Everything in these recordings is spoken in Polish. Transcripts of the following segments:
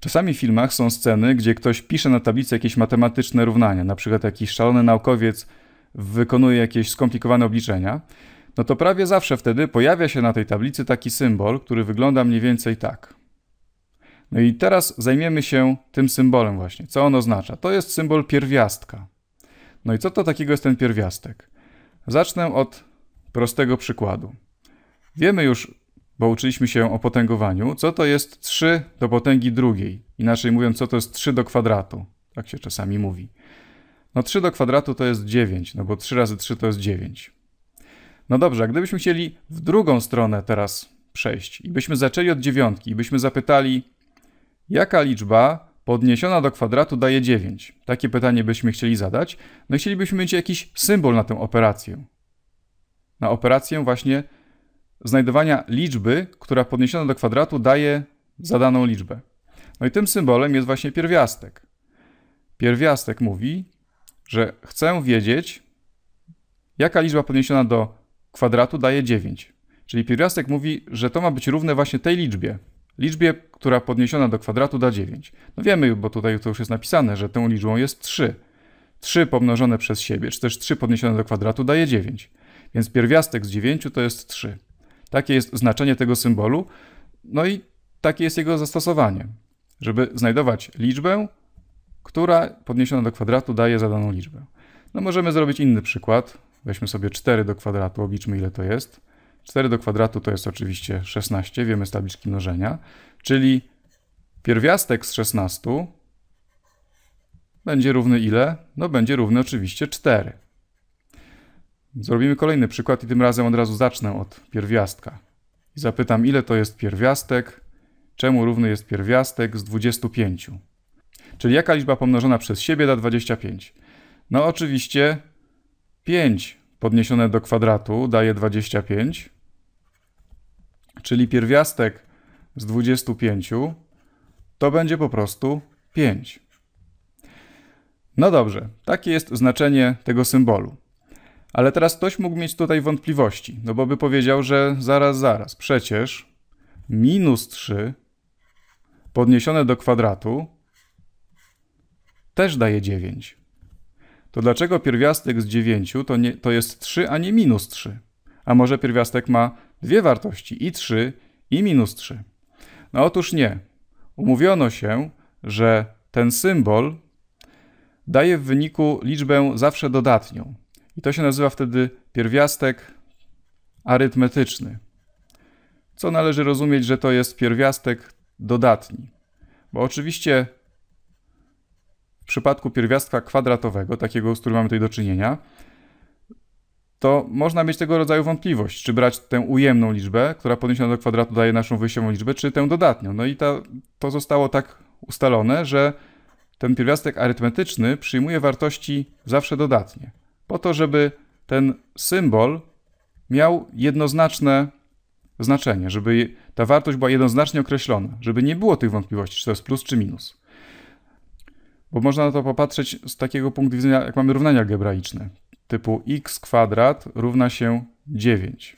Czasami w filmach są sceny, gdzie ktoś pisze na tablicy jakieś matematyczne równania, na przykład jakiś szalony naukowiec wykonuje jakieś skomplikowane obliczenia, no to prawie zawsze wtedy pojawia się na tej tablicy taki symbol, który wygląda mniej więcej tak. No i teraz zajmiemy się tym symbolem właśnie. Co on oznacza? To jest symbol pierwiastka. No i co to takiego jest ten pierwiastek? Zacznę od prostego przykładu. Wiemy już bo uczyliśmy się o potęgowaniu, co to jest 3 do potęgi drugiej. Inaczej mówiąc, co to jest 3 do kwadratu. Tak się czasami mówi. No 3 do kwadratu to jest 9, no bo 3 razy 3 to jest 9. No dobrze, a gdybyśmy chcieli w drugą stronę teraz przejść i byśmy zaczęli od dziewiątki i byśmy zapytali, jaka liczba podniesiona do kwadratu daje 9? Takie pytanie byśmy chcieli zadać. No i chcielibyśmy mieć jakiś symbol na tę operację. Na operację właśnie znajdowania liczby, która podniesiona do kwadratu daje zadaną liczbę. No i tym symbolem jest właśnie pierwiastek. Pierwiastek mówi, że chcę wiedzieć, jaka liczba podniesiona do kwadratu daje 9. Czyli pierwiastek mówi, że to ma być równe właśnie tej liczbie. Liczbie, która podniesiona do kwadratu da 9. No wiemy, bo tutaj to już jest napisane, że tą liczbą jest 3. 3 pomnożone przez siebie, czy też 3 podniesione do kwadratu daje 9. Więc pierwiastek z 9 to jest 3. Takie jest znaczenie tego symbolu, no i takie jest jego zastosowanie, żeby znajdować liczbę, która podniesiona do kwadratu daje zadaną liczbę. No możemy zrobić inny przykład. Weźmy sobie 4 do kwadratu, obliczmy ile to jest. 4 do kwadratu to jest oczywiście 16, wiemy z tabliczki mnożenia, czyli pierwiastek z 16 będzie równy ile? No będzie równy oczywiście 4. Zrobimy kolejny przykład i tym razem od razu zacznę od pierwiastka. I zapytam, ile to jest pierwiastek, czemu równy jest pierwiastek z 25. Czyli jaka liczba pomnożona przez siebie da 25? No oczywiście 5 podniesione do kwadratu daje 25, czyli pierwiastek z 25 to będzie po prostu 5. No dobrze, takie jest znaczenie tego symbolu. Ale teraz ktoś mógł mieć tutaj wątpliwości, no bo by powiedział, że zaraz, zaraz, przecież minus 3 podniesione do kwadratu też daje 9. To dlaczego pierwiastek z 9 to, nie, to jest 3, a nie minus 3? A może pierwiastek ma dwie wartości, i 3, i minus 3? No otóż nie. Umówiono się, że ten symbol daje w wyniku liczbę zawsze dodatnią. I to się nazywa wtedy pierwiastek arytmetyczny. Co należy rozumieć, że to jest pierwiastek dodatni. Bo oczywiście w przypadku pierwiastka kwadratowego, takiego, z którym mamy tutaj do czynienia, to można mieć tego rodzaju wątpliwość, czy brać tę ujemną liczbę, która podniesiona do kwadratu daje naszą wyjściową liczbę, czy tę dodatnią. No i ta, to zostało tak ustalone, że ten pierwiastek arytmetyczny przyjmuje wartości zawsze dodatnie po to, żeby ten symbol miał jednoznaczne znaczenie, żeby ta wartość była jednoznacznie określona, żeby nie było tych wątpliwości, czy to jest plus, czy minus. Bo można na to popatrzeć z takiego punktu widzenia, jak mamy równania algebraiczne, typu x kwadrat równa się 9.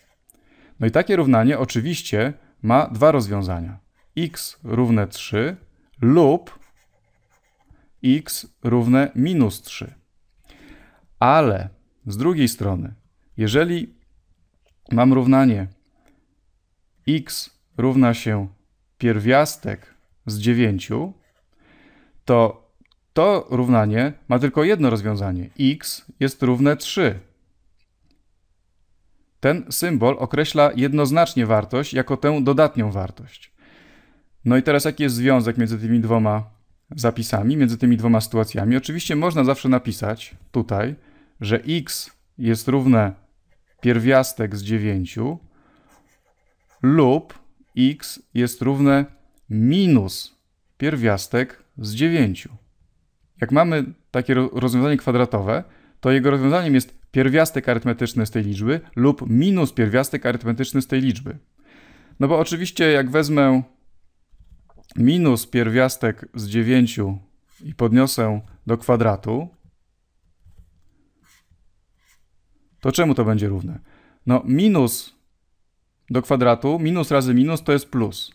No i takie równanie oczywiście ma dwa rozwiązania. x równe 3 lub x równe minus 3. Ale z drugiej strony, jeżeli mam równanie x równa się pierwiastek z 9, to to równanie ma tylko jedno rozwiązanie. x jest równe 3. Ten symbol określa jednoznacznie wartość jako tę dodatnią wartość. No i teraz jaki jest związek między tymi dwoma zapisami, między tymi dwoma sytuacjami? Oczywiście można zawsze napisać tutaj, że x jest równe pierwiastek z 9 lub x jest równe minus pierwiastek z 9. Jak mamy takie rozwiązanie kwadratowe, to jego rozwiązaniem jest pierwiastek arytmetyczny z tej liczby lub minus pierwiastek arytmetyczny z tej liczby. No bo oczywiście jak wezmę minus pierwiastek z 9 i podniosę do kwadratu, to czemu to będzie równe? No minus do kwadratu, minus razy minus to jest plus.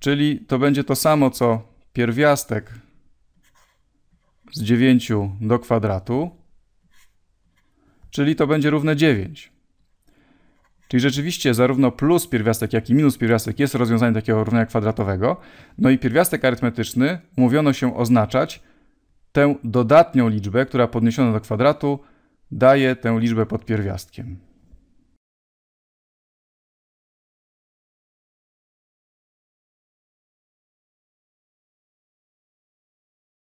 Czyli to będzie to samo, co pierwiastek z 9 do kwadratu, czyli to będzie równe 9. Czyli rzeczywiście zarówno plus pierwiastek, jak i minus pierwiastek jest rozwiązaniem takiego równania kwadratowego. No i pierwiastek arytmetyczny umówiono się oznaczać tę dodatnią liczbę, która podniesiona do kwadratu daje tę liczbę pod pierwiastkiem.